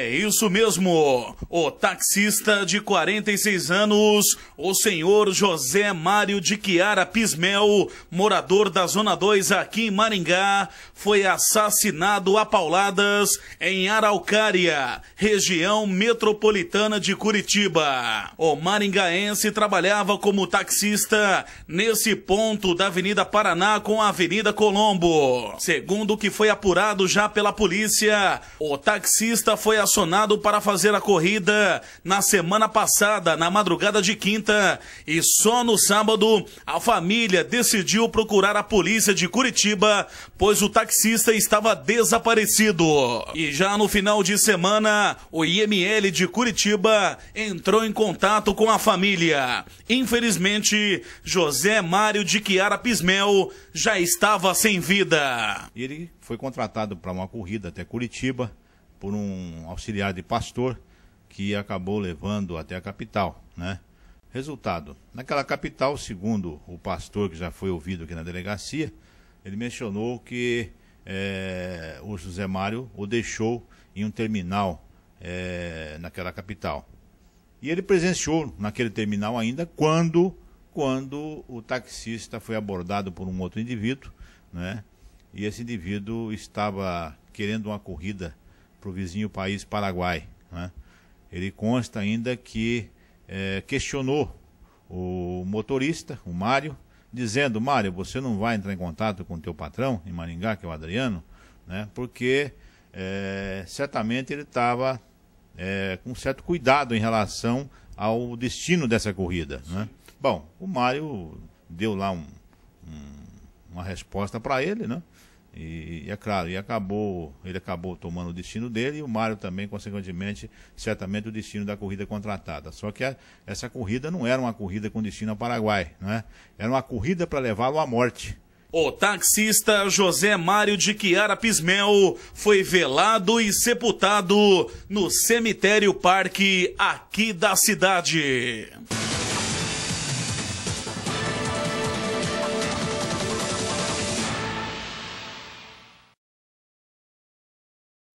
É isso mesmo, o taxista de 46 anos, o senhor José Mário de Chiara Pismel, morador da Zona 2 aqui em Maringá, foi assassinado a pauladas em Araucária, região metropolitana de Curitiba. O maringaense trabalhava como taxista nesse ponto da Avenida Paraná com a Avenida Colombo. Segundo o que foi apurado já pela polícia, o taxista foi assassinado estacionado para fazer a corrida na semana passada, na madrugada de quinta, e só no sábado a família decidiu procurar a polícia de Curitiba, pois o taxista estava desaparecido. E já no final de semana, o IML de Curitiba entrou em contato com a família. Infelizmente, José Mário de Chiara Pismel já estava sem vida. Ele foi contratado para uma corrida até Curitiba por um auxiliar de pastor que acabou levando até a capital, né? Resultado, naquela capital, segundo o pastor que já foi ouvido aqui na delegacia, ele mencionou que é, o José Mário o deixou em um terminal é, naquela capital. E ele presenciou naquele terminal ainda quando, quando o taxista foi abordado por um outro indivíduo, né? E esse indivíduo estava querendo uma corrida para o vizinho país Paraguai. Né? Ele consta ainda que é, questionou o motorista, o Mário, dizendo, Mário, você não vai entrar em contato com o teu patrão em Maringá, que é o Adriano, né? porque é, certamente ele estava é, eh, com certo cuidado em relação ao destino dessa corrida. Né? Bom, o Mário deu lá um, um, uma resposta para ele, né? E, e, é claro, e acabou, ele acabou tomando o destino dele e o Mário também, consequentemente, certamente o destino da corrida contratada. Só que a, essa corrida não era uma corrida com destino ao Paraguai, né? Era uma corrida para levá-lo à morte. O taxista José Mário de Chiara Pismel foi velado e sepultado no cemitério Parque aqui da cidade.